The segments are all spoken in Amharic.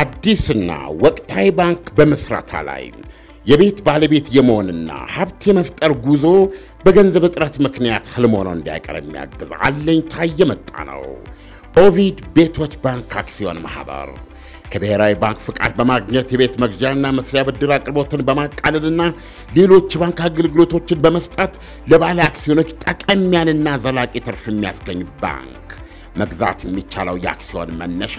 አዲስና ወቅታዊ ባንክ በመስራት ላይ የቤት ባለቤት የመሆንና ሀብት የመፍጠር ጉዞ በገንዘብ እጥረት ምክንያት ህልም ሆኖ እንዳይቀር የሚያግዝ አለኝታ የመጣ ነው። ኦቪድ ቤቶች ባንክ አክሲዮን ማህበር ከብሔራዊ ባንክ ፍቃድ በማግኘት የቤት መግዣና መስሪያ ብድር አቅርቦትን በማቃለልና ሌሎች ባንክ አገልግሎቶችን በመስጠት ለባለ አክሲዮኖች ጠቀም ያለና ዘላቂ ትርፍ የሚያስገኝ ባንክ መግዛት የሚቻለው የአክሲዮን መነሻ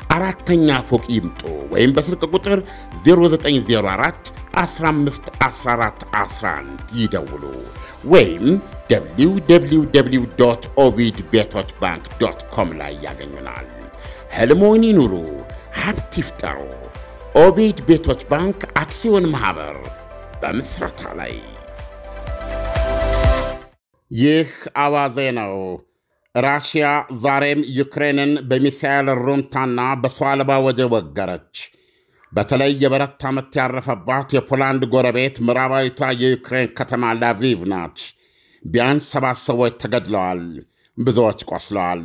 አራተኛ ፎቅ ይምጡ ወይም በስልክ ቁጥር 0904 ይደውሉ ወይም www ኦቪድ ቤቶች ባንክ ዶት ኮም ላይ ያገኙናል። ህልሞን ይኑሩ፣ ሀብት ይፍጠሩ። ኦቪድ ቤቶች ባንክ አክሲዮን ማኅበር በምሥረታ ላይ ይህ አዋዜ ነው። ራሽያ ዛሬም ዩክሬንን በሚሳኤል ሩምታና በሰው አልባ ወጀብ ወገረች። በተለይ የበረታ ዓመት ያረፈባት የፖላንድ ጎረቤት ምዕራባዊቷ የዩክሬን ከተማ ላቪቭ ናች። ቢያንስ ሰባት ሰዎች ተገድለዋል፣ ብዙዎች ቆስለዋል።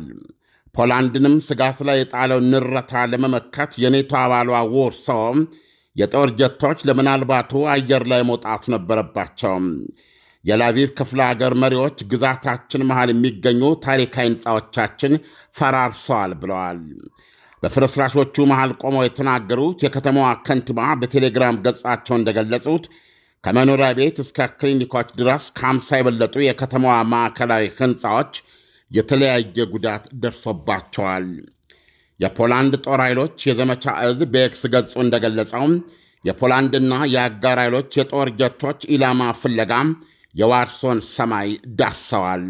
ፖላንድንም ስጋት ላይ የጣለው ንረታ ለመመከት የኔቶ አባሏ ውርሶ የጦር ጀቶች ለምናልባቱ አየር ላይ መውጣት ነበረባቸው። የላቪቭ ክፍለ አገር መሪዎች ግዛታችን መሃል የሚገኙ ታሪካዊ ሕንፃዎቻችን ፈራርሰዋል ብለዋል። በፍርስራሾቹ መሃል ቆመው የተናገሩት የከተማዋ ከንቲባ በቴሌግራም ገጻቸው እንደገለጹት ከመኖሪያ ቤት እስከ ክሊኒኮች ድረስ ከአምሳ የበለጡ የከተማዋ ማዕከላዊ ሕንፃዎች የተለያየ ጉዳት ደርሶባቸዋል። የፖላንድ ጦር ኃይሎች የዘመቻ እዝ በኤክስ ገጹ እንደገለጸው የፖላንድና የአጋር ኃይሎች የጦር ጀቶች ኢላማ ፍለጋ የዋርሶን ሰማይ ዳሰዋል።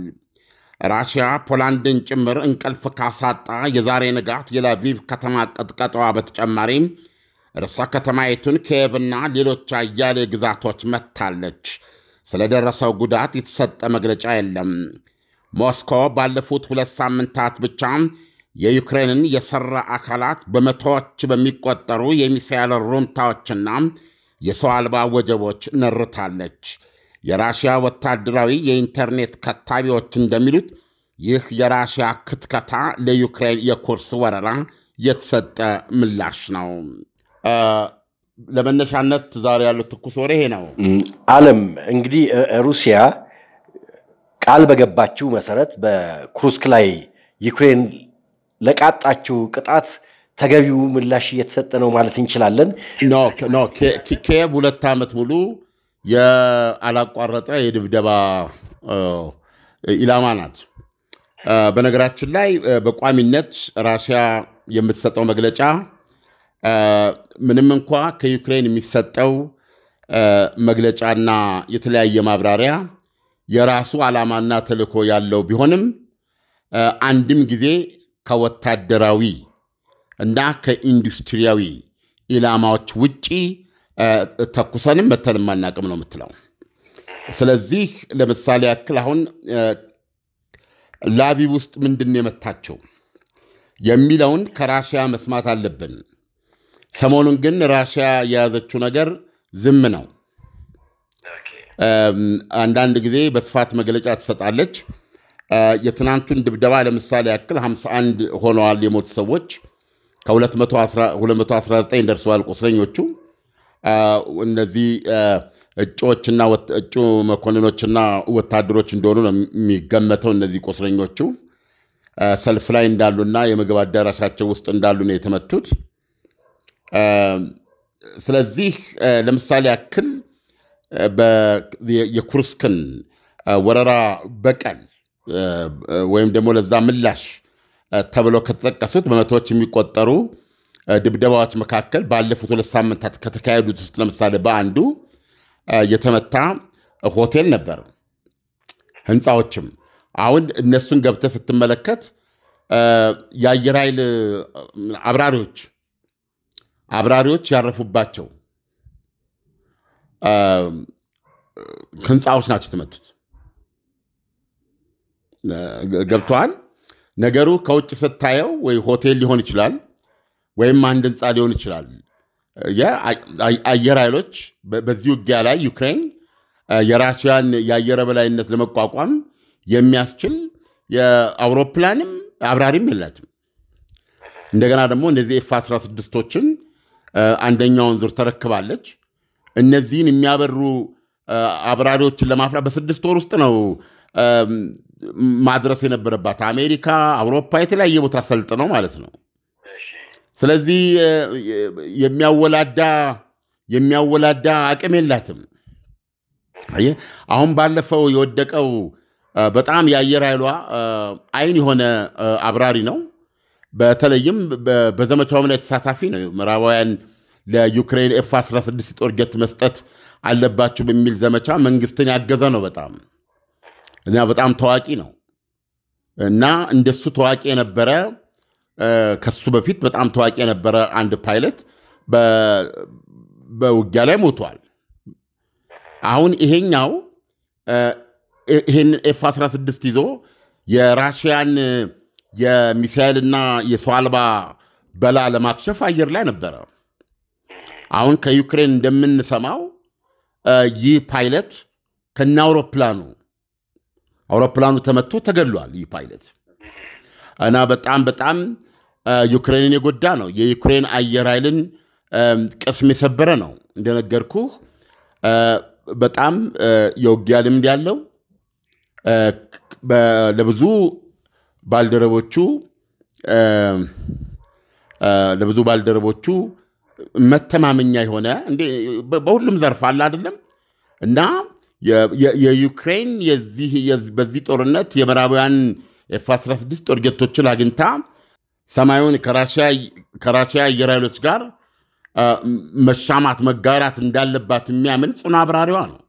ራሽያ ፖላንድን ጭምር እንቅልፍ ካሳጣ የዛሬ ንጋት የላቪቭ ከተማ ቅጥቀጠዋ በተጨማሪም ርዕሰ ከተማይቱን ኪየቭና ሌሎች አያሌ ግዛቶች መታለች። ስለደረሰው ጉዳት የተሰጠ መግለጫ የለም። ሞስኮ ባለፉት ሁለት ሳምንታት ብቻ የዩክሬንን የሠራ አካላት በመቶዎች በሚቆጠሩ የሚሳኤል ሩምታዎችና የሰው አልባ ወጀቦች ነርታለች። የራሽያ ወታደራዊ የኢንተርኔት ከታቢዎች እንደሚሉት ይህ የራሽያ ክትከታ ለዩክሬን የኩርስ ወረራ የተሰጠ ምላሽ ነው። ለመነሻነት ዛሬ ያሉት ትኩስ ወሬ ይሄ ነው። አለም እንግዲህ ሩሲያ ቃል በገባችው መሰረት በኩርስክ ላይ ዩክሬን ለቃጣችው ቅጣት ተገቢው ምላሽ እየተሰጠ ነው ማለት እንችላለን። ኬቭ ሁለት ዓመት ሙሉ የአላቋረጠ የድብደባ ኢላማ ናት። በነገራችን ላይ በቋሚነት ራሽያ የምትሰጠው መግለጫ ምንም እንኳ ከዩክሬን የሚሰጠው መግለጫና የተለያየ ማብራሪያ የራሱ ዓላማና ተልዕኮ ያለው ቢሆንም አንድም ጊዜ ከወታደራዊ እና ከኢንዱስትሪያዊ ኢላማዎች ውጪ ተኩሰንም መተን ማናቅም ነው የምትለው። ስለዚህ ለምሳሌ ያክል አሁን ላቢብ ውስጥ ምንድን የመታቸው የሚለውን ከራሽያ መስማት አለብን። ሰሞኑን ግን ራሽያ የያዘችው ነገር ዝም ነው። አንዳንድ ጊዜ በስፋት መግለጫ ትሰጣለች። የትናንቱን ድብደባ ለምሳሌ ያክል 51 ሆነዋል የሞቱ ሰዎች ከ219 ደርሰዋል ቁስለኞቹ እነዚህ እጩዎችና እጩ መኮንኖችና ወታደሮች እንደሆኑ ነው የሚገመተው። እነዚህ ቁስለኞቹ ሰልፍ ላይ እንዳሉና የምግብ አዳራሻቸው ውስጥ እንዳሉ ነው የተመቱት። ስለዚህ ለምሳሌ ያክል የኩርስክን ወረራ በቀል ወይም ደግሞ ለዛ ምላሽ ተብለው ከተጠቀሱት በመቶዎች የሚቆጠሩ ድብደባዎች መካከል ባለፉት ሁለት ሳምንታት ከተካሄዱት ውስጥ ለምሳሌ በአንዱ የተመታ ሆቴል ነበር፣ ህንፃዎችም። አሁን እነሱን ገብተህ ስትመለከት የአየር ኃይል አብራሪዎች አብራሪዎች ያረፉባቸው ህንፃዎች ናቸው የተመቱት። ገብተዋል። ነገሩ ከውጭ ስታየው ወይ ሆቴል ሊሆን ይችላል ወይም አንድ ህንፃ ሊሆን ይችላል። አየር ኃይሎች በዚህ ውጊያ ላይ ዩክሬን የራሽያን የአየር በላይነት ለመቋቋም የሚያስችል የአውሮፕላንም አብራሪም የላትም። እንደገና ደግሞ እነዚህ ኤፍ 16ቶችን አንደኛውን ዙር ተረክባለች። እነዚህን የሚያበሩ አብራሪዎችን ለማፍራት በስድስት ወር ውስጥ ነው ማድረስ የነበረባት። አሜሪካ፣ አውሮፓ የተለያየ ቦታ ሰልጥ ነው ማለት ነው። ስለዚህ የሚያወላዳ የሚያወላዳ አቅም የላትም። አሁን ባለፈው የወደቀው በጣም የአየር ኃይሏ አይን የሆነ አብራሪ ነው። በተለይም በዘመቻውም ላይ ተሳታፊ ነው። ምዕራባውያን ለዩክሬን ኤፍ 16 ጦር ጀት መስጠት አለባቸው በሚል ዘመቻ መንግስትን ያገዘ ነው። በጣም እና በጣም ታዋቂ ነው እና እንደሱ ታዋቂ የነበረ ከሱ በፊት በጣም ታዋቂ የነበረ አንድ ፓይለት በውጊያ ላይ ሞቷል። አሁን ይሄኛው ይህን ኤፍ 16 ይዞ የራሽያን የሚሳኤልና የሰው አልባ በላ ለማክሸፍ አየር ላይ ነበረ። አሁን ከዩክሬን እንደምንሰማው ይህ ፓይለት ከነ አውሮፕላኑ አውሮፕላኑ ተመቶ ተገሏል። ይህ ፓይለት እና በጣም በጣም ዩክሬንን የጎዳ ነው። የዩክሬን አየር ኃይልን ቅስም የሰበረ ነው። እንደነገርኩ በጣም የውጊያ ልምድ ያለው ለብዙ ባልደረቦቹ ለብዙ ባልደረቦቹ መተማመኛ የሆነ በሁሉም ዘርፍ አለ አይደለም እና የዩክሬን በዚህ ጦርነት የምዕራባውያን ኤፍ 16 ጦር ጀቶችን አግኝታ ሰማዩን ከራሽያ አየር ኃይሎች ጋር መሻማት መጋራት እንዳለባት የሚያምን ጽኑ አብራሪዋ ነው።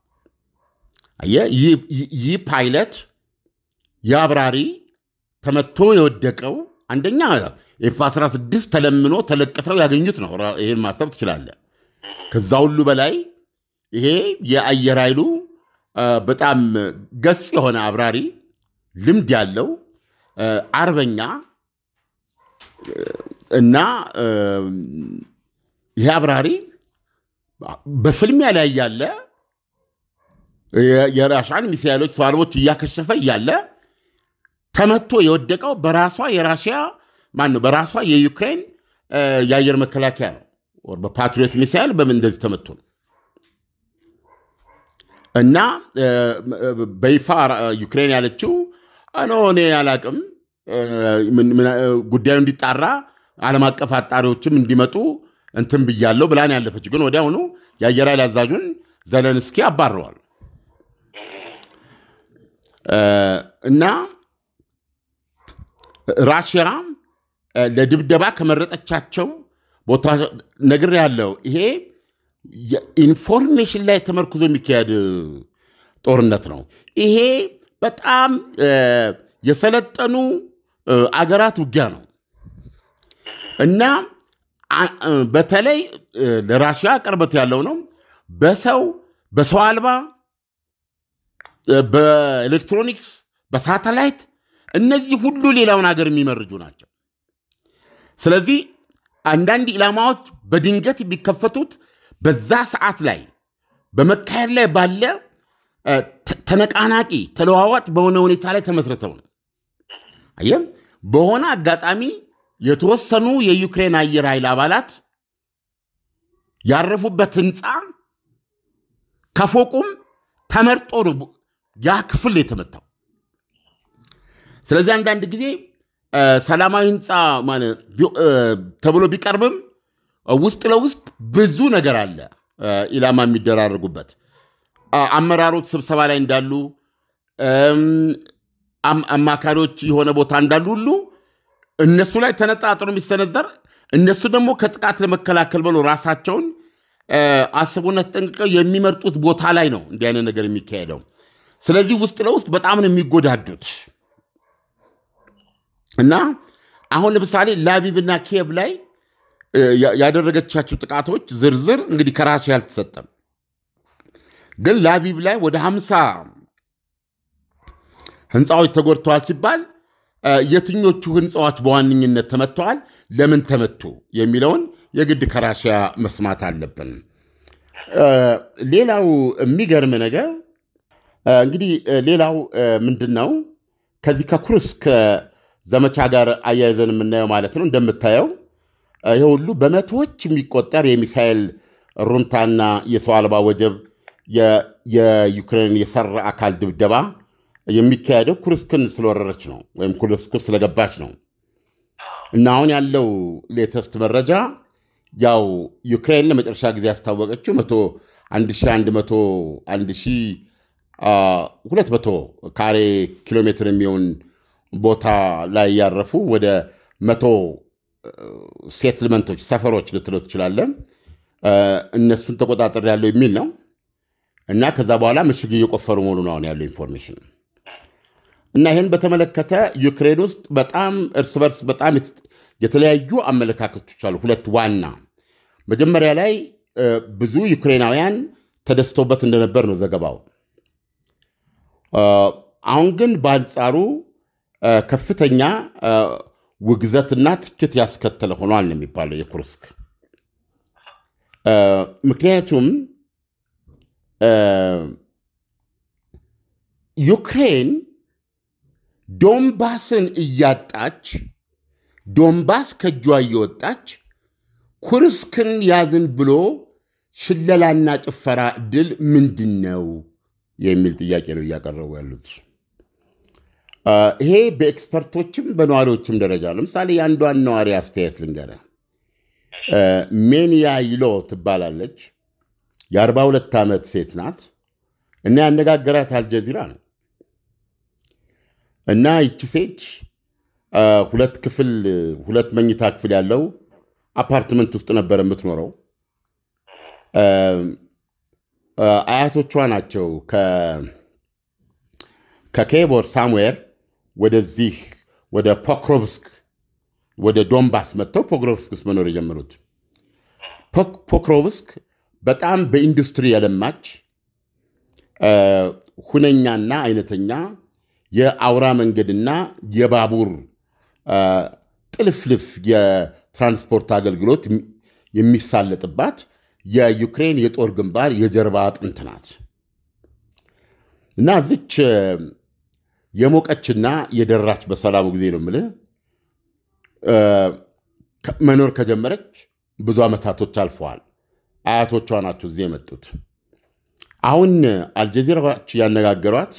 ይህ ፓይለት ይህ አብራሪ ተመቶ የወደቀው አንደኛ ኤፍ 16 ተለምኖ ተለቅተው ያገኙት ነው። ይህን ማሰብ ትችላለህ። ከዛ ሁሉ በላይ ይሄ የአየር ኃይሉ በጣም ገጽ የሆነ አብራሪ ልምድ ያለው አርበኛ እና ይህ አብራሪ በፍልሚያ ላይ ያለ የራሻን ሚሳይሎች ሰው አልቦች እያከሸፈ እያለ ተመቶ የወደቀው በራሷ የራሽያ ነው? በራሷ የዩክሬን የአየር መከላከያ ነው። በፓትሪዮት ሚሳይል በምን እንደዚህ ተመቶ ነው እና በይፋ ዩክሬን ያለችው ነው እኔ አላቅም። ጉዳዩ እንዲጣራ ዓለም አቀፍ አጣሪዎችም እንዲመጡ እንትን ብያለው ብላን ያለፈች ግን ወዲያውኑ የአየር ኃይል አዛዡን ዘለንስኪ አባረዋል እና ራሽያ ለድብደባ ከመረጠቻቸው ቦታ ነግር ያለው ይሄ ኢንፎርሜሽን ላይ ተመርክዞ የሚካሄድ ጦርነት ነው ይሄ በጣም የሰለጠኑ አገራት ውጊያ ነው እና በተለይ ለራሽያ ቅርበት ያለው ነው። በሰው በሰው አልባ በኤሌክትሮኒክስ በሳተላይት እነዚህ ሁሉ ሌላውን ሀገር የሚመርጁ ናቸው። ስለዚህ አንዳንድ ኢላማዎች በድንገት የሚከፈቱት በዛ ሰዓት ላይ በመካሄድ ላይ ባለ ተነቃናቂ ተለዋዋጭ በሆነ ሁኔታ ላይ ተመስርተው ነው። አየም በሆነ አጋጣሚ የተወሰኑ የዩክሬን አየር ኃይል አባላት ያረፉበት ህንፃ ከፎቁም ተመርጦ ነው ያ ክፍል የተመታው። ስለዚህ አንዳንድ ጊዜ ሰላማዊ ህንፃ ተብሎ ቢቀርብም ውስጥ ለውስጥ ብዙ ነገር አለ ኢላማ የሚደራረጉበት። አመራሮች ስብሰባ ላይ እንዳሉ አማካሪዎች የሆነ ቦታ እንዳሉ ሁሉ እነሱ ላይ ተነጣጥሮ የሚሰነዘር እነሱ ደግሞ ከጥቃት ለመከላከል ብሎ ራሳቸውን አስቡነት ጠንቅቀው የሚመርጡት ቦታ ላይ ነው እንዲህ አይነት ነገር የሚካሄደው። ስለዚህ ውስጥ ለውስጥ በጣም ነው የሚጎዳዱት እና አሁን ለምሳሌ ላቢብና ኪየቭ ላይ ያደረገቻቸው ጥቃቶች ዝርዝር እንግዲህ ከራሱ ያልተሰጠም ግን ላቪቭ ላይ ወደ ሀምሳ ህንፃዎች ተጎድተዋል ሲባል የትኞቹ ህንፃዎች በዋነኝነት ተመተዋል፣ ለምን ተመቱ የሚለውን የግድ ከራሽያ መስማት አለብን። ሌላው የሚገርም ነገር እንግዲህ ሌላው ምንድን ነው ከዚህ ከኩርስክ ዘመቻ ጋር አያይዘን የምናየው ማለት ነው። እንደምታየው ይህ ሁሉ በመቶዎች የሚቆጠር የሚሳኤል ሩምታና የሰው አልባ ወጀብ የዩክሬን የሰራ አካል ድብደባ የሚካሄደው ኩርስክን ስለወረረች ነው ወይም ኩርስክ ስለገባች ነው እና አሁን ያለው ሌተስት መረጃ ያው ዩክሬን ለመጨረሻ ጊዜ ያስታወቀችው መቶ አንድ ሺ አንድ መቶ አንድ ሺ ሁለት መቶ ካሬ ኪሎ ሜትር የሚሆን ቦታ ላይ ያረፉ ወደ መቶ ሴትልመንቶች ሰፈሮች ልትለው ትችላለን እነሱን ተቆጣጠር ያለው የሚል ነው እና ከዛ በኋላ ምሽግ እየቆፈሩ መሆኑን አሁን ያለው ኢንፎርሜሽን እና ይህን በተመለከተ ዩክሬን ውስጥ በጣም እርስ በርስ በጣም የተለያዩ አመለካከቶች አሉ። ሁለት ዋና መጀመሪያ ላይ ብዙ ዩክሬናውያን ተደስተውበት እንደነበር ነው ዘገባው። አሁን ግን በአንጻሩ ከፍተኛ ውግዘትና ትችት ያስከተለ ሆኗል ነው የሚባለው የኩርስክ ምክንያቱም ዩክሬን ዶንባስን እያጣች ዶንባስ ከእጇ እየወጣች ኩርስክን ያዝን ብሎ ሽለላና ጭፈራ ድል ምንድን ነው የሚል ጥያቄ ነው እያቀረቡ ያሉት። ይሄ በኤክስፐርቶችም በነዋሪዎችም ደረጃ ለምሳሌ የአንዷን ነዋሪ አስተያየት ልንገረ ሜንያ ይሎ ትባላለች። የ42 ዓመት ሴት ናት እና ያነጋገራት አልጀዚራ ነው እና ይቺ ሴች ሁለት ክፍል ሁለት መኝታ ክፍል ያለው አፓርትመንት ውስጥ ነበር የምትኖረው። አያቶቿ ናቸው ከኬቦር ሳሙዌር ወደዚህ ወደ ፖክሮቭስክ ወደ ዶንባስ መጥተው ፖክሮቭስክ ውስጥ መኖር የጀመሩት። ፖክሮቭስክ በጣም በኢንዱስትሪ የለማች ሁነኛና አይነተኛ የአውራ መንገድና የባቡር ጥልፍልፍ የትራንስፖርት አገልግሎት የሚሳለጥባት የዩክሬን የጦር ግንባር የጀርባ አጥንት ናት እና እዚች የሞቀችና የደራች በሰላሙ ጊዜ ነው የምልህ መኖር ከጀመረች ብዙ ዓመታቶች አልፈዋል። አያቶቿ ናቸው እዚህ የመጡት። አሁን አልጀዚራዎች ያነጋገሯት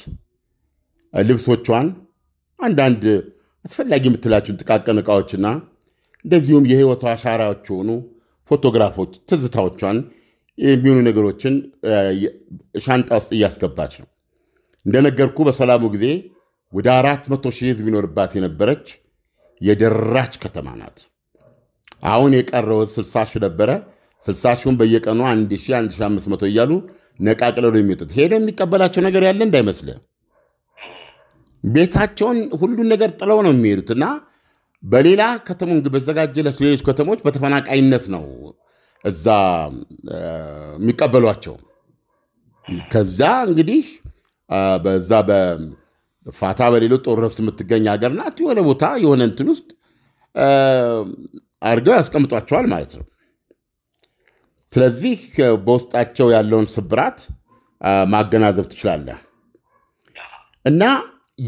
ልብሶቿን፣ አንዳንድ አስፈላጊ የምትላቸውን ጥቃቅን እቃዎችና እንደዚሁም የህይወቷ አሻራዎች የሆኑ ፎቶግራፎች፣ ትዝታዎቿን የሚሆኑ ነገሮችን ሻንጣ ውስጥ እያስገባች ነው። እንደነገርኩ በሰላሙ ጊዜ ወደ አራት መቶ ሺህ ህዝብ ይኖርባት የነበረች የደራች ከተማ ናት። አሁን የቀረው ስልሳ ሺህ ነበረ። 60 ሺሁን በየቀኑ 1000 መቶ እያሉ ነቃቅለው ነው የሚወጡት። ሄደ የሚቀበላቸው ነገር ያለ እንዳይመስልህ። ቤታቸውን ሁሉን ነገር ጥለው ነው የሚሄዱት እና በሌላ ከተሞች በዘጋጀለት ሌሎች ከተሞች በተፈናቃይነት ነው እዛ የሚቀበሏቸው። ከዛ እንግዲህ በዛ በፋታ በሌሎች ጦርነት የምትገኝ ሀገር ናት። የሆነ ቦታ የሆነ እንትን ውስጥ አድርገው ያስቀምጧቸዋል ማለት ነው። ስለዚህ በውስጣቸው ያለውን ስብራት ማገናዘብ ትችላለህ እና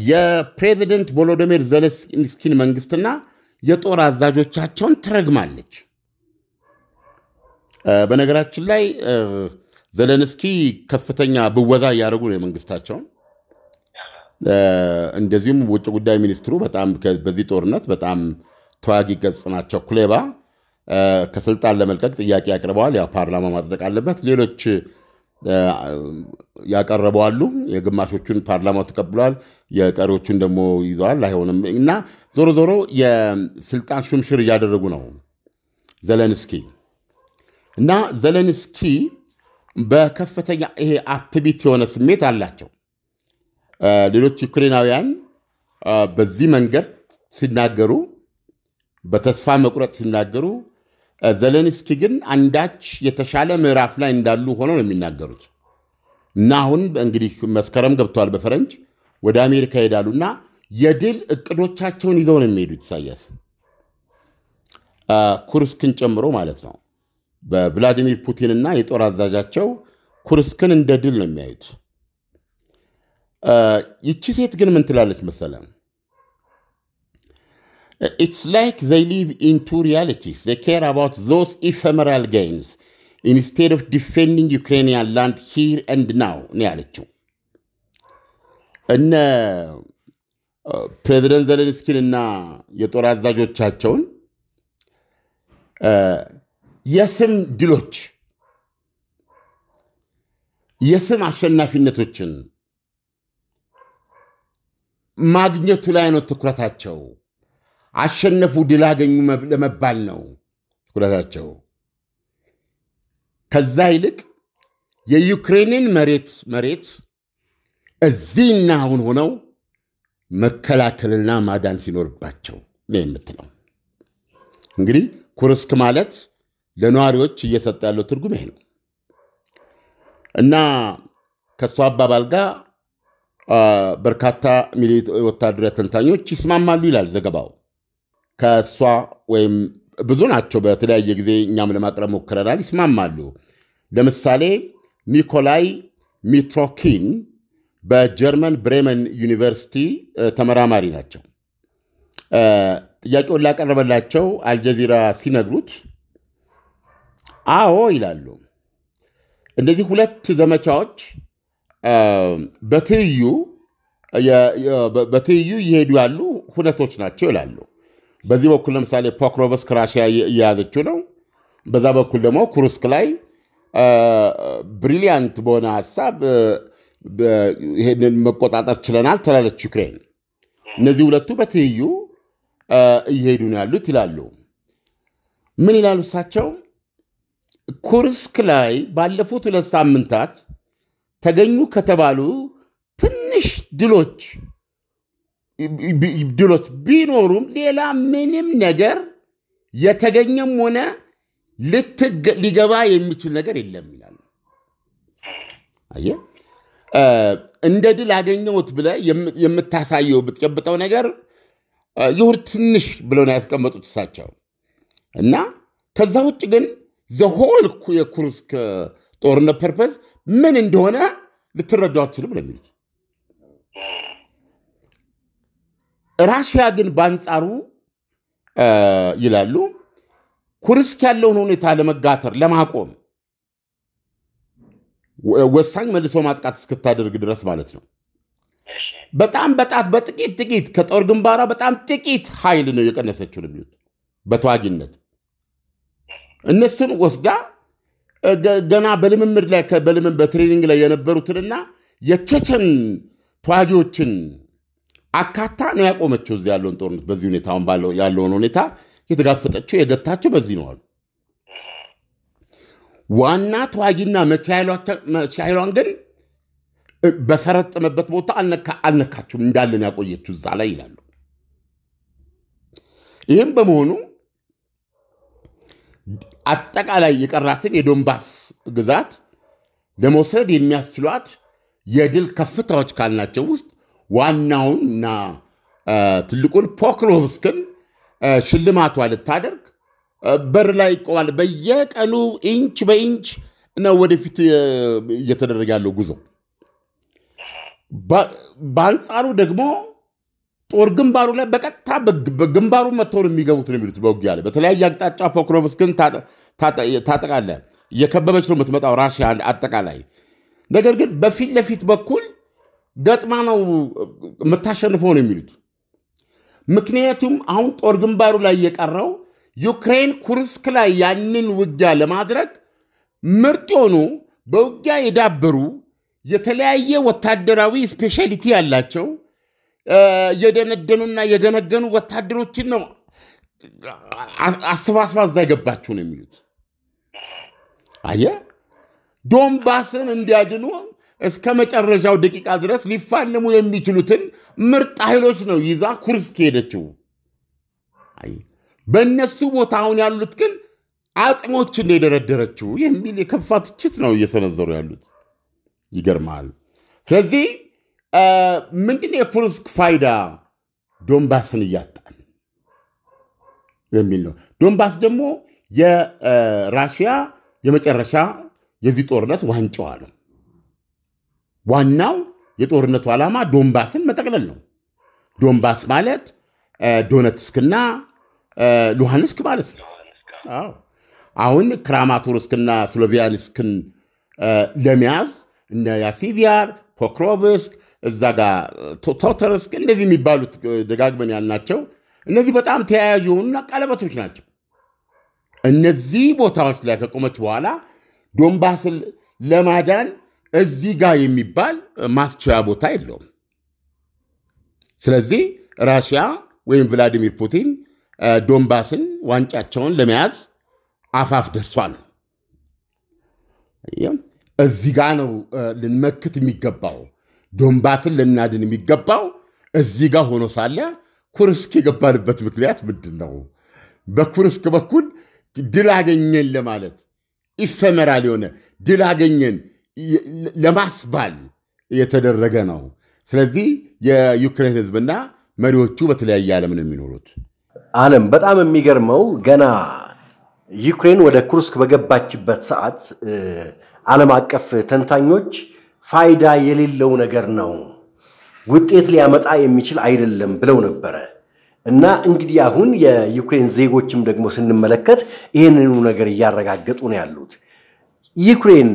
የፕሬዚደንት ቮሎዶሚር ዘለንስኪን መንግስትና የጦር አዛዦቻቸውን ትረግማለች። በነገራችን ላይ ዘለንስኪ ከፍተኛ ብወዛ እያደረጉ ነው የመንግስታቸውን። እንደዚሁም ውጭ ጉዳይ ሚኒስትሩ በጣም በዚህ ጦርነት በጣም ተዋጊ ገጽ ናቸው ኩሌባ ከስልጣን ለመልቀቅ ጥያቄ ያቅርበዋል። ያው ፓርላማ ማጽደቅ አለበት። ሌሎች ያቀረበዋሉ። የግማሾቹን ፓርላማው ተቀብሏል። የቀሪዎቹን ደግሞ ይዘዋል። አይሆንም እና ዞሮ ዞሮ የስልጣን ሹምሽር እያደረጉ ነው ዘለንስኪ እና ዘለንስኪ በከፍተኛ ይሄ አፕቢት የሆነ ስሜት አላቸው። ሌሎች ዩክሬናውያን በዚህ መንገድ ሲናገሩ፣ በተስፋ መቁረጥ ሲናገሩ ዘለንስኪ ግን አንዳች የተሻለ ምዕራፍ ላይ እንዳሉ ሆነው ነው የሚናገሩት እና አሁን እንግዲህ መስከረም ገብተዋል በፈረንጅ ወደ አሜሪካ ይሄዳሉ እና የድል እቅዶቻቸውን ይዘው ነው የሚሄዱት። ኢሳያስ ኩርስክን ጨምሮ ማለት ነው። በቭላዲሚር ፑቲንና የጦር አዛዣቸው ኩርስክን እንደ ድል ነው የሚያዩት። ይቺ ሴት ግን ምን ትላለች መሰለን? It's like they live in two realities. They care about those ephemeral gains instead of defending Ukrainian land here and now ነው ያለችው። እነ ፕሬዚደንት ዘለንስኪን እና የጦር አዛዦቻቸውን የስም ድሎች፣ የስም አሸናፊነቶችን ማግኘቱ ላይ ነው ትኩረታቸው። አሸነፉ፣ ድል አገኙ ለመባል ነው ትኩረታቸው። ከዛ ይልቅ የዩክሬንን መሬት መሬት እዚህና አሁን ሆነው መከላከልና ማዳን ሲኖርባቸው ነው የምትለው። እንግዲህ ኩርስክ ማለት ለነዋሪዎች እየሰጠ ያለው ትርጉም ይሄ ነው እና ከእሱ አባባል ጋር በርካታ ወታደራዊ ተንታኞች ይስማማሉ ይላል ዘገባው። ከእሷ ወይም ብዙ ናቸው። በተለያየ ጊዜ እኛም ለማቅረብ ሞክረናል። ይስማማሉ። ለምሳሌ ኒኮላይ ሚትሮኪን በጀርመን ብሬመን ዩኒቨርሲቲ ተመራማሪ ናቸው። ጥያቄውን ላቀረበላቸው አልጀዚራ ሲነግሩት አዎ ይላሉ። እነዚህ ሁለት ዘመቻዎች በትይዩ በትይዩ እየሄዱ ያሉ ሁነቶች ናቸው ይላሉ። በዚህ በኩል ለምሳሌ ፖክሮቭስክ ራሽያ እየያዘችው ነው። በዛ በኩል ደግሞ ኩርስክ ላይ ብሪሊያንት በሆነ ሀሳብ ይሄንን መቆጣጠር ችለናል ትላለች ዩክሬን። እነዚህ ሁለቱ በትይዩ እየሄዱ ነው ያሉት ይላሉ። ምን ይላሉ እሳቸው? ኩርስክ ላይ ባለፉት ሁለት ሳምንታት ተገኙ ከተባሉ ትንሽ ድሎች ድሎት ቢኖሩም ሌላ ምንም ነገር የተገኘም ሆነ ሊገባ የሚችል ነገር የለም ይላል። አየ እንደ ድል አገኘሁት ብለ የምታሳየው ብትጨብጠው ነገር ይሁር ትንሽ ብለው ነው ያስቀመጡት እሳቸው እና ከዛ ውጭ ግን ዘሆል የኩርስክ ጦርነት ፐርፐዝ ምን እንደሆነ ልትረዳው አትችልም ነው የሚሉት። ራሽያ ግን በአንጻሩ ይላሉ ኩርስክ ያለውን ሁኔታ ለመጋተር ለማቆም ወሳኝ መልሶ ማጥቃት እስክታደርግ ድረስ ማለት ነው። በጣም በጣት በጥቂት ጥቂት ከጦር ግንባሯ በጣም ጥቂት ኃይል ነው የቀነሰችው ነው የሚሉት በተዋጊነት እነሱን ወስዳ ገና በልምምድ ላይ በልምምድ በትሬኒንግ ላይ የነበሩትንና የቸቸን ተዋጊዎችን አካታ ነው ያቆመችው። እዚ ያለውን ጦርነት በዚህ ሁኔታ አሁን ያለውን ሁኔታ የተጋፈጠችው የገታችው በዚህ ነው አሉ። ዋና ተዋጊና መቻ ኃይሏን ግን በፈረጠመበት ቦታ አልነካችሁም፣ እንዳለን ያቆየችው እዛ ላይ ይላሉ። ይህም በመሆኑ አጠቃላይ የቀራትን የዶንባስ ግዛት ለመውሰድ የሚያስችሏት የድል ከፍታዎች ካልናቸው ውስጥ ዋናውን እና ትልቁን ፖክሮቭስክን ሽልማቷ ልታደርግ በር ላይ ይቆማል። በየቀኑ ኢንች በኢንች ነው ወደፊት እየተደረገ ያለው ጉዞ። በአንጻሩ ደግሞ ጦር ግንባሩ ላይ በቀጥታ በግንባሩ መጥተው ነው የሚገቡት ነው የሚሉት። በውጊያ ላይ በተለያየ አቅጣጫ ፖክሮቭስክን ታጠቃለ። እየከበበች ነው የምትመጣው ራሽያ አጠቃላይ። ነገር ግን በፊት ለፊት በኩል ገጥማ ነው የምታሸንፈው ነው የሚሉት። ምክንያቱም አሁን ጦር ግንባሩ ላይ የቀረው ዩክሬን ኩርስክ ላይ ያንን ውጊያ ለማድረግ ምርጥ የሆኑ በውጊያ የዳበሩ የተለያየ ወታደራዊ ስፔሻሊቲ ያላቸው የደነደኑና የገነገኑ ወታደሮችን ነው አስባስባ እዛ የገባችሁ ነው የሚሉት። አየ ዶንባስን እንዲያድኑ እስከ መጨረሻው ደቂቃ ድረስ ሊፋለሙ የሚችሉትን ምርጥ ኃይሎች ነው ይዛ ኩርስክ ሄደችው። በእነሱ ቦታ አሁን ያሉት ግን አጽሞች የደረደረችው የሚል የከፋ ትችት ነው እየሰነዘሩ ያሉት። ይገርማል። ስለዚህ ምንድን የኩርስክ ፋይዳ ዶንባስን እያጣን የሚል ነው። ዶንባስ ደግሞ የራሽያ የመጨረሻ የዚህ ጦርነት ዋንጫዋ ነው። ዋናው የጦርነቱ ዓላማ ዶንባስን መጠቅለል ነው። ዶንባስ ማለት ዶነትስክና ሉሃንስክ ማለት ነው። አሁን ክራማቶርስክና ስሎቪያንስክን ለመያዝ እነ ያሲቪያር፣ ፖክሮቭስክ እዛ ጋር ቶተርስክ እንደዚህ የሚባሉት ደጋግመን ያልናቸው እነዚህ በጣም ተያያዥ የሆኑና ቀለበቶች ናቸው። እነዚህ ቦታዎች ላይ ከቆመች በኋላ ዶንባስን ለማዳን እዚህ ጋር የሚባል ማስቻያ ቦታ የለውም። ስለዚህ ራሽያ ወይም ቭላዲሚር ፑቲን ዶንባስን ዋንጫቸውን ለመያዝ አፋፍ ደርሷል። እዚህ ጋ ነው ልንመክት የሚገባው። ዶንባስን ልናድን የሚገባው እዚህ ጋር ሆኖ ሳለ ኩርስክ የገባንበት ምክንያት ምንድን ነው? በኩርስክ በኩል ድል አገኘን ለማለት ኢፈመራል የሆነ ድል አገኘን ለማስባል የተደረገ ነው። ስለዚህ የዩክሬን ህዝብና መሪዎቹ በተለያየ ዓለም ነው የሚኖሩት። ዓለም በጣም የሚገርመው ገና ዩክሬን ወደ ኩርስክ በገባችበት ሰዓት ዓለም አቀፍ ተንታኞች ፋይዳ የሌለው ነገር ነው፣ ውጤት ሊያመጣ የሚችል አይደለም ብለው ነበረ እና እንግዲህ አሁን የዩክሬን ዜጎችም ደግሞ ስንመለከት ይህንኑ ነገር እያረጋገጡ ነው ያሉት ዩክሬን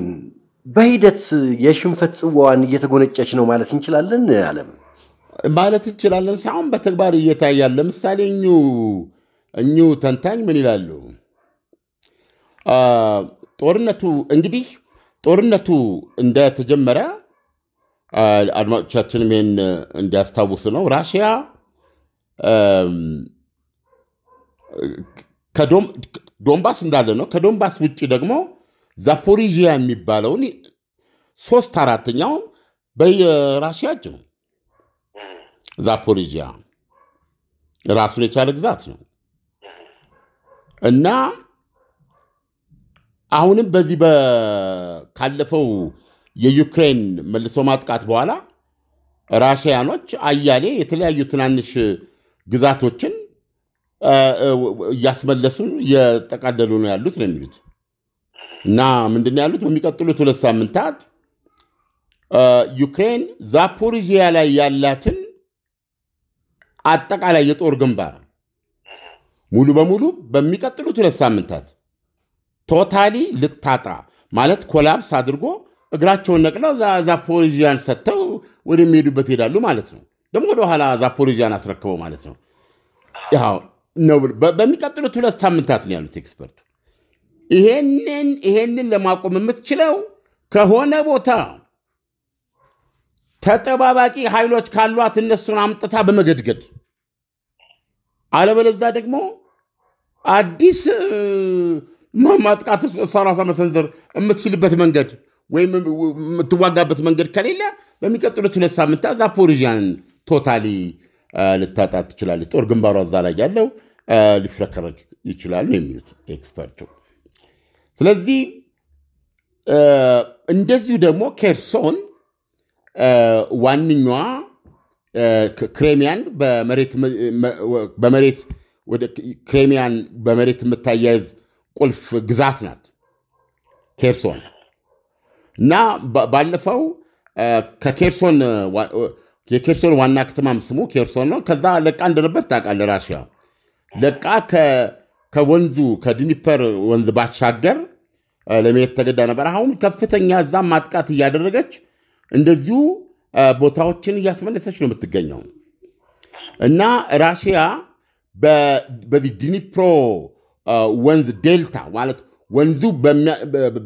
በሂደት የሽንፈት ጽዋዋን እየተጎነጨች ነው ማለት እንችላለን። አለም ማለት እንችላለን ሳይሆን በተግባር እየታያል። ለምሳሌ እኙ እኙ ተንታኝ ምን ይላሉ? ጦርነቱ እንግዲህ ጦርነቱ እንደተጀመረ አድማጮቻችንም ይህን እንዲያስታውሱ ነው። ራሽያ ዶንባስ እንዳለ ነው። ከዶንባስ ውጭ ደግሞ ዛፖሪዥያ የሚባለውን ሶስት አራተኛው በየራሽያ እጅ ነው። ዛፖሪዥያ ራሱን የቻለ ግዛት ነው እና አሁንም በዚህ ካለፈው የዩክሬን መልሶ ማጥቃት በኋላ ራሽያኖች አያሌ የተለያዩ ትናንሽ ግዛቶችን እያስመለሱ እየጠቃለሉ ነው ያሉት ነው የሚሉት። እና ምንድን ያሉት በሚቀጥሉት ሁለት ሳምንታት ዩክሬን ዛፖሪዥያ ላይ ያላትን አጠቃላይ የጦር ግንባር ሙሉ በሙሉ በሚቀጥሉት ሁለት ሳምንታት ቶታሊ ልታጣ ማለት ኮላፕስ አድርጎ እግራቸውን ነቅለው ዛፖሪዥያን ሰጥተው ወደሚሄዱበት ይሄዳሉ ማለት ነው። ደግሞ ወደኋላ ዛፖሪዥያን አስረክበው ማለት ነው ነው በሚቀጥሉት ሁለት ሳምንታት ነው ያሉት ኤክስፐርቱ። ይሄንን ይሄንን ለማቆም የምትችለው ከሆነ ቦታ ተጠባባቂ ኃይሎች ካሏት እነሱን አምጥታ በመገድገድ አለበለዛ ደግሞ አዲስ ማጥቃት ሰራሳ መሰንዘር የምትችልበት መንገድ ወይም የምትዋጋበት መንገድ ከሌለ በሚቀጥሉት ሁለት ሳምንታት ዛፖሪዣን ቶታሊ ልታጣ ትችላለች። ጦር ግንባሯ እዛ ላይ ያለው ሊፍረከረክ ይችላል ነው የሚሉት ኤክስፐርቱ። ስለዚህ እንደዚሁ ደግሞ ኬርሶን ዋነኛዋ ክሬሚያን በመሬት ክሬሚያን በመሬት የምታያይዝ ቁልፍ ግዛት ናት ኬርሶን እና ባለፈው ከኬርሶን የኬርሶን ዋና ከተማም ስሙ ኬርሶን ነው። ከዛ ለቃ እንደነበር ታውቃለህ። ራሽያ ለቃ ከወንዙ ከድኒፐር ወንዝ ባሻገር ለመሄድ ተገዳ ነበር። አሁን ከፍተኛ እዛ ማጥቃት እያደረገች እንደዚሁ ቦታዎችን እያስመለሰች ነው የምትገኘው እና ራሽያ በዚህ ድኒፕሮ ወንዝ ዴልታ ማለት ወንዙ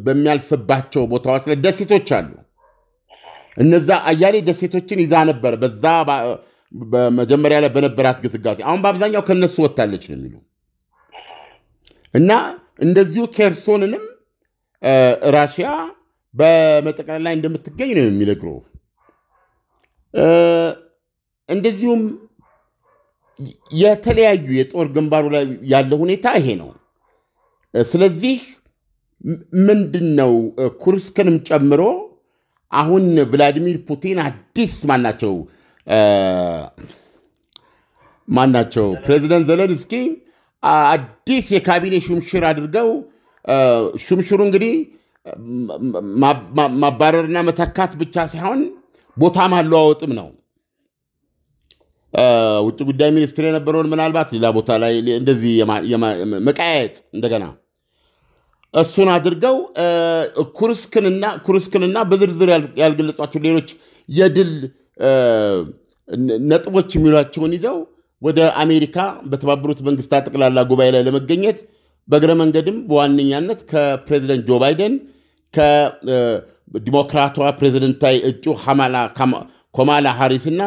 በሚያልፍባቸው ቦታዎች ላይ ደሴቶች አሉ። እነዛ አያሌ ደሴቶችን ይዛ ነበር በዛ በመጀመሪያ ላይ በነበራት ግስጋሴ። አሁን በአብዛኛው ከነሱ ወታለች ነው የሚሉ እና እንደዚሁ ኬርሶንንም ራሽያ በመጠቅለል ላይ እንደምትገኝ ነው የሚነግሩ። እንደዚሁም የተለያዩ የጦር ግንባሩ ላይ ያለው ሁኔታ ይሄ ነው። ስለዚህ ምንድን ነው ኩርስክንም ጨምሮ አሁን ቭላዲሚር ፑቲን አዲስ ማናቸው ማናቸው ፕሬዚደንት ዘለንስኪ አዲስ የካቢኔ ሹምሽር አድርገው ሹምሽሩ እንግዲህ ማባረርና መተካት ብቻ ሳይሆን ቦታ ማለዋወጥም ነው። ውጭ ጉዳይ ሚኒስትር የነበረውን ምናልባት ሌላ ቦታ ላይ እንደዚህ መቀያየጥ እንደገና እሱን አድርገው ኩርስክንና ኩርስክንና በዝርዝር ያልገለጿቸው ሌሎች የድል ነጥቦች የሚሏቸውን ይዘው ወደ አሜሪካ በተባበሩት መንግስታት ጠቅላላ ጉባኤ ላይ ለመገኘት በእግረ መንገድም በዋነኛነት ከፕሬዚደንት ጆ ባይደን ከዲሞክራቷ ፕሬዚደንታዊ እጩ ኮማላ ሃሪስ እና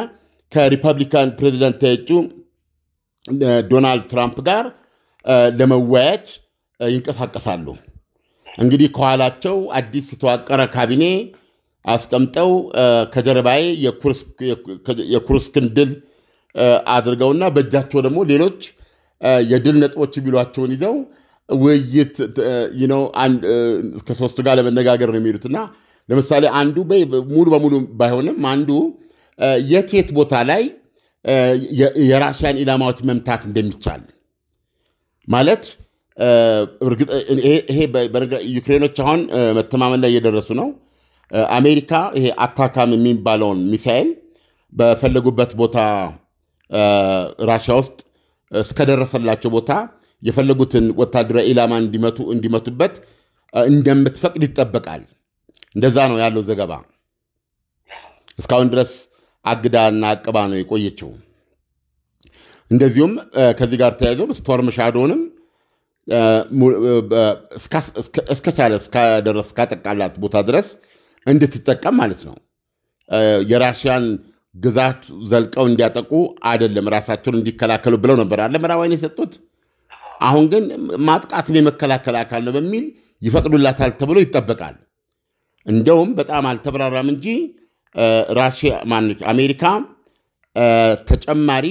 ከሪፐብሊካን ፕሬዚደንታዊ እጩ ዶናልድ ትራምፕ ጋር ለመወያየት ይንቀሳቀሳሉ። እንግዲህ ከኋላቸው አዲስ የተዋቀረ ካቢኔ አስቀምጠው ከጀርባዬ የኩርስክን ድል አድርገውና በእጃቸው ደግሞ ሌሎች የድል ነጥቦች የሚሏቸውን ይዘው ውይይት ከሶስቱ ጋር ለመነጋገር ነው የሚሄዱትና ለምሳሌ አንዱ ሙሉ በሙሉ ባይሆንም አንዱ የቴት ቦታ ላይ የራሽያን ኢላማዎች መምታት እንደሚቻል ማለት ይሄ ዩክሬኖች አሁን መተማመን ላይ እየደረሱ ነው። አሜሪካ ይሄ አታካም የሚባለውን ሚሳኤል በፈለጉበት ቦታ ራሽያ ውስጥ እስከደረሰላቸው ቦታ የፈለጉትን ወታደራዊ ኢላማ እንዲመቱበት እንደምትፈቅድ ይጠበቃል። እንደዛ ነው ያለው ዘገባ። እስካሁን ድረስ አግዳና አቅባ ነው የቆየችው። እንደዚሁም ከዚህ ጋር ተያይዞም ስቶርም ሻዶንም እስከቻለ እስካደረስ እስካጠቃላት ቦታ ድረስ እንድትጠቀም ማለት ነው የራሽያን ግዛት ዘልቀው እንዲያጠቁ አይደለም ራሳቸውን እንዲከላከሉ ብለው ነበር አለ ምዕራባውያን የሰጡት። አሁን ግን ማጥቃትም የመከላከል አካል ነው በሚል ይፈቅዱላታል ተብሎ ይጠበቃል። እንደውም በጣም አልተብራራም እንጂ ራሽያ አሜሪካ ተጨማሪ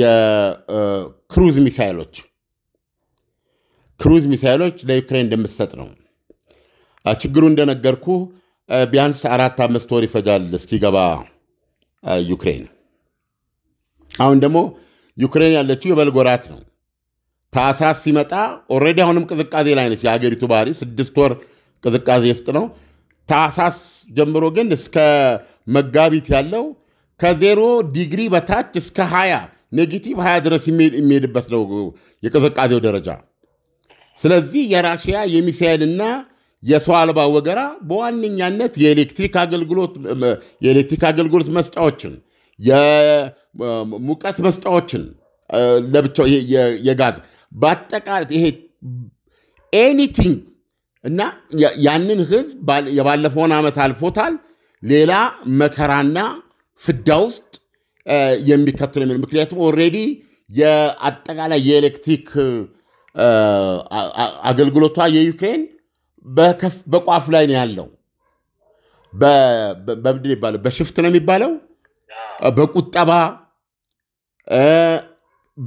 የክሩዝ ሚሳይሎች ክሩዝ ሚሳይሎች ለዩክሬን እንደምትሰጥ ነው። ችግሩ እንደነገርኩ ቢያንስ አራት አምስት ወር ይፈጃል እስኪገባ ዩክሬን። አሁን ደግሞ ዩክሬን ያለችው የበልግ ወራት ነው። ታህሳስ ሲመጣ ኦልሬዲ አሁንም ቅዝቃዜ ላይ ነች። የሀገሪቱ ባህሪ ስድስት ወር ቅዝቃዜ ውስጥ ነው። ታህሳስ ጀምሮ ግን እስከ መጋቢት ያለው ከዜሮ ዲግሪ በታች እስከ ሀያ ኔጌቲቭ ሀያ ድረስ የሚሄድበት ነው የቅዝቃዜው ደረጃ። ስለዚህ የራሽያ የሚሳይልና የሰው አልባ ወገራ በዋነኛነት የኤሌክትሪክ አገልግሎት የኤሌክትሪክ አገልግሎት መስጫዎችን የሙቀት መስጫዎችን ለብቻው የጋዝ በአጠቃላይ ይሄ ኤኒቲንግ እና ያንን ህዝብ የባለፈውን ዓመት አልፎታል ሌላ መከራና ፍዳ ውስጥ የሚከትል የሚል ምክንያቱም ኦልሬዲ የአጠቃላይ የኤሌክትሪክ አገልግሎቷ የዩክሬን በቋፍ ላይ ነው ያለው። በምንድን ይባለው? በሽፍት ነው የሚባለው። በቁጠባ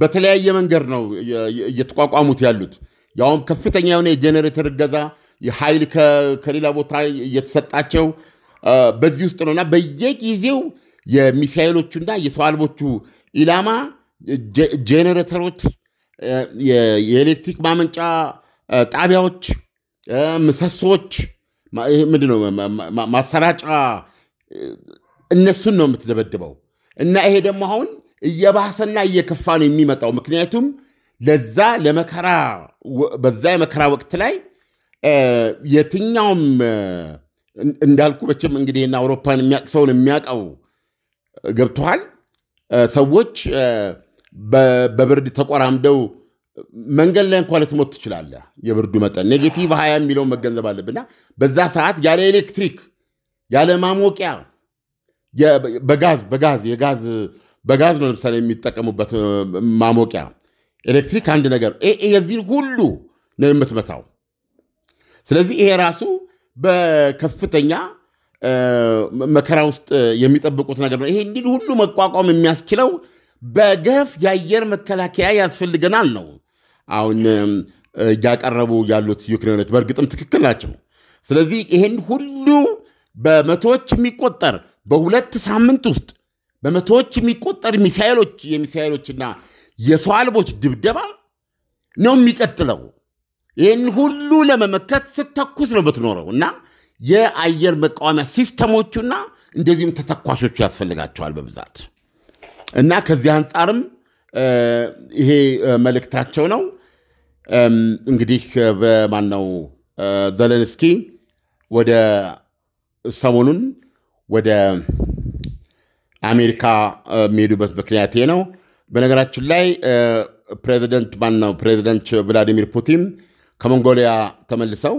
በተለያየ መንገድ ነው እየተቋቋሙት ያሉት። ያውም ከፍተኛ የሆነ የጄኔሬተር እገዛ፣ የኃይል ከሌላ ቦታ እየተሰጣቸው በዚህ ውስጥ እና በየጊዜው የሚሳይሎቹና የሰው አልቦቹ ኢላማ ጄኔሬተሮች፣ የኤሌክትሪክ ማመንጫ ጣቢያዎች ምሰሶች ምንድን ነው ማሰራጫ እነሱን ነው የምትደበድበው። እና ይሄ ደግሞ አሁን እየባሰና እየከፋ ነው የሚመጣው። ምክንያቱም ለዛ ለመከራ በዛ የመከራ ወቅት ላይ የትኛውም እንዳልኩ መቼም እንግዲህ አውሮፓን የሚያቅሰውን የሚያውቀው ገብተዋል ሰዎች በብርድ ተቆራምደው መንገድ ላይ እንኳ ልትሞት ትችላለህ። የብርዱ መጠን ኔጌቲቭ ሀያ የሚለውን መገንዘብ አለብና በዛ ሰዓት ያለ ኤሌክትሪክ ያለ ማሞቂያ በጋዝ በጋዝ የጋዝ በጋዝ ነው ለምሳሌ የሚጠቀሙበት ማሞቂያ። ኤሌክትሪክ አንድ ነገር የዚህ ሁሉ ነው የምትመታው። ስለዚህ ይሄ ራሱ በከፍተኛ መከራ ውስጥ የሚጠብቁት ነገር ነው። ይሄ ሁሉ መቋቋም የሚያስችለው በገፍ የአየር መከላከያ ያስፈልገናል ነው አሁን እያቀረቡ ያሉት ዩክሬኖች በእርግጥም ትክክል ናቸው። ስለዚህ ይሄን ሁሉ በመቶዎች የሚቆጠር በሁለት ሳምንት ውስጥ በመቶዎች የሚቆጠር ሚሳይሎች የሚሳይሎችና የሰው አልቦች ድብደባ ነው የሚቀጥለው። ይህን ሁሉ ለመመከት ስተኩስ ነው የምትኖረው እና የአየር መቃወሚያ ሲስተሞቹና እንደዚሁም ተተኳሾቹ ያስፈልጋቸዋል በብዛት እና ከዚህ አንጻርም ይሄ መልእክታቸው ነው። እንግዲህ በማን ነው ዘለንስኪ ወደ ሰሞኑን ወደ አሜሪካ የሚሄዱበት ምክንያት ይሄ ነው። በነገራችን ላይ ፕሬዚደንት ማን ነው ፕሬዚደንት ቭላዲሚር ፑቲን ከሞንጎሊያ ተመልሰው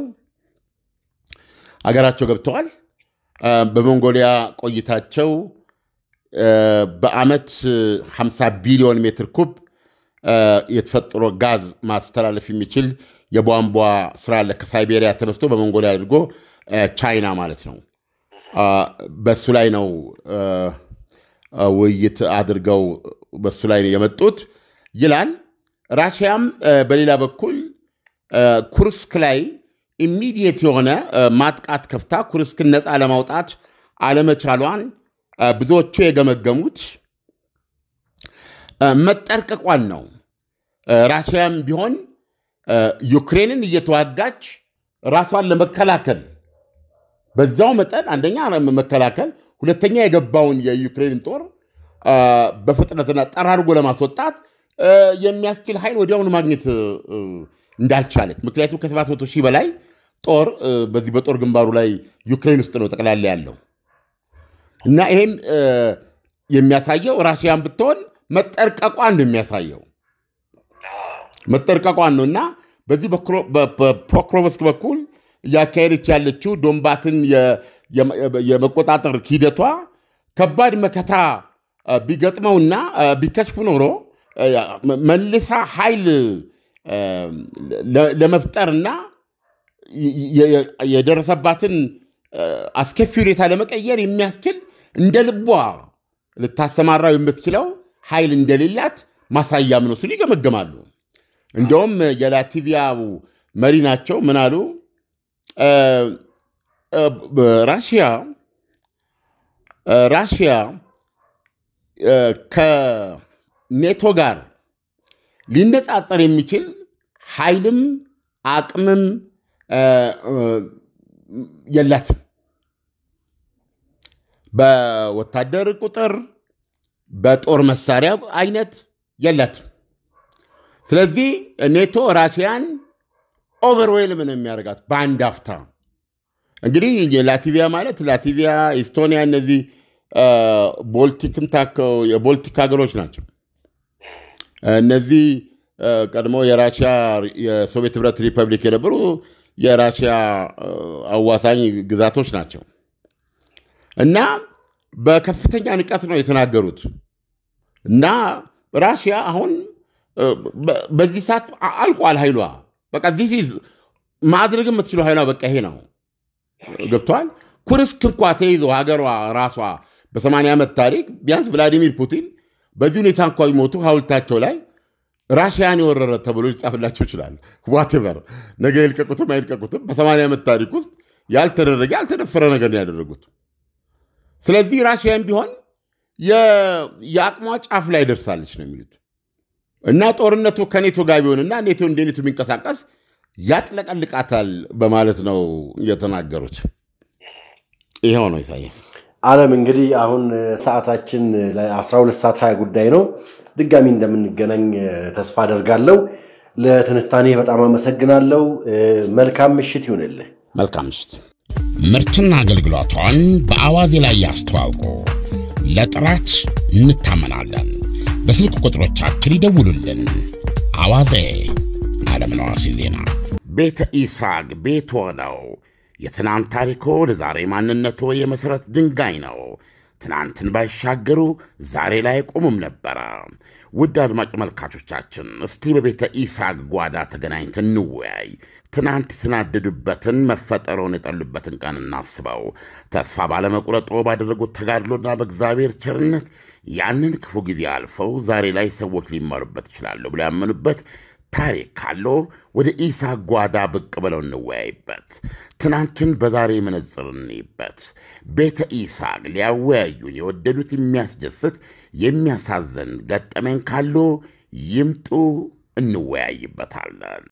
አገራቸው ገብተዋል። በሞንጎሊያ ቆይታቸው በአመት 50 ቢሊዮን ሜትር ኩብ የተፈጥሮ ጋዝ ማስተላለፍ የሚችል የቧንቧ ስራ አለ ከሳይቤሪያ ተነስቶ በመንጎሊያ አድርጎ ቻይና ማለት ነው። በሱ ላይ ነው ውይይት አድርገው በሱ ላይ ነው የመጡት ይላል። ራሽያም በሌላ በኩል ኩርስክ ላይ ኢሚዲየት የሆነ ማጥቃት ከፍታ ኩርስክን ነፃ ለማውጣት አለመቻሏን ብዙዎቹ የገመገሙት መጠርቀቋን ነው። ራሽያም ቢሆን ዩክሬንን እየተዋጋች ራሷን ለመከላከል በዛው መጠን አንደኛ መከላከል፣ ሁለተኛ የገባውን የዩክሬንን ጦር በፍጥነትና ጠራርጎ ለማስወጣት የሚያስችል ኃይል ወዲያውኑ ማግኘት እንዳልቻለች። ምክንያቱም ከ መቶ ሺህ በላይ ጦር በዚህ በጦር ግንባሩ ላይ ዩክሬን ውስጥ ነው ጠቅላላ ያለው እና ይህም የሚያሳየው ራሽያን ብትሆን መጠርቀቋ እንደሚያሳየው መጠርቀቋን ነው እና በዚህ በፕሮክሮቭስክ በኩል እያካሄደች ያለችው ዶንባስን የመቆጣጠር ሂደቷ ከባድ መከታ ቢገጥመውና ቢከሽፍ ኖሮ መልሳ ኃይል ለመፍጠርና የደረሰባትን አስከፊ ሁኔታ ለመቀየር የሚያስችል እንደ ልቧ ልታሰማራው የምትችለው ኃይል እንደሌላት ማሳያም ነው ሲሉ ይገመገማሉ። እንደውም የላቲቪያው መሪ ናቸው ምን አሉ? ራሽያ ራሽያ ከኔቶ ጋር ሊነጻጸር የሚችል ኃይልም አቅምም የላትም። በወታደር ቁጥር፣ በጦር መሳሪያ አይነት የላትም። ስለዚህ ኔቶ ራሽያን ኦቨርዌልም ነው የሚያደርጋት በአንድ አፍታ። እንግዲህ ላቲቪያ ማለት ላቲቪያ፣ ኢስቶኒያ እነዚህ ቦልቲክን ታከው የቦልቲክ ሀገሮች ናቸው። እነዚህ ቀድሞ የራሽያ የሶቪየት ህብረት ሪፐብሊክ የነበሩ የራሽያ አዋሳኝ ግዛቶች ናቸው እና በከፍተኛ ንቀት ነው የተናገሩት እና ራሽያ አሁን በዚህ ሰዓት አልቋል ኃይሏ። በቃ ዚስ ማድረግ የምትችለው ኃይሏ በቃ ይሄ ነው። ገብቷል። ኩርስክ ተይዞ ሀገሯ ራሷ በሰማንያ ዓመት ታሪክ ቢያንስ ቭላዲሚር ፑቲን በዚህ ሁኔታ እንኳ ቢሞቱ ሀውልታቸው ላይ ራሽያን የወረረ ተብሎ ሊጻፍላቸው ይችላል። ዋቴቨር ነገ ይልቀቁትም አይልቀቁትም በሰማንያ ዓመት ታሪክ ውስጥ ያልተደረገ ያልተደፈረ ነገር ነው ያደረጉት። ስለዚህ ራሽያን ቢሆን የአቅሟ ጫፍ ላይ ደርሳለች ነው የሚሉት። እና ጦርነቱ ከኔቶ ጋር ቢሆንና ኔቶ እንደ ኔቶ የሚንቀሳቀስ ያጥለቀልቃታል በማለት ነው የተናገሩት። ይኸው ነው ኢሳያስ አለም። እንግዲህ አሁን ሰዓታችን ለ ሁለት ሰዓት ሀያ ጉዳይ ነው። ድጋሚ እንደምንገናኝ ተስፋ አደርጋለሁ። ለትንታኔ በጣም አመሰግናለሁ። መልካም ምሽት ይሁንልህ። መልካም ምሽት። ምርትና አገልግሎቷን በአዋዜ ላይ ያስተዋውቁ። ለጥራች እንታመናለን። በስልክ ቁጥሮቻችን ይደውሉልን። አዋዜ አለምነህ ዋሴ ዜና። ቤተ ይስሐቅ ቤት ነው። የትናንት ታሪኮ ለዛሬ ማንነቶ የመሠረት ድንጋይ ነው። ትናንትን ባይሻገሩ ዛሬ ላይ ቆሙም ነበረ። ውድ አድማጭ መልካቾቻችን እስቲ በቤተ ይስሐቅ ጓዳ ተገናኝተን እንወያይ። ትናንት የተናደዱበትን መፈጠረውን የጠሉበትን ቀን እናስበው። ተስፋ ባለመቁረጦ ባደረጉት ተጋድሎና በእግዚአብሔር ቸርነት ያንን ክፉ ጊዜ አልፈው ዛሬ ላይ ሰዎች ሊማሩበት ይችላሉ ብሎ ያመኑበት ታሪክ ካለው ወደ ኢሳ ጓዳ ብቅ ብለው እንወያይበት። ትናንትን በዛሬ መነጽር እንይበት። ቤተ ኢሳቅ ሊያወያዩን የወደዱት የሚያስደስት የሚያሳዝን ገጠመን ካለ ይምጡ፣ እንወያይበታለን።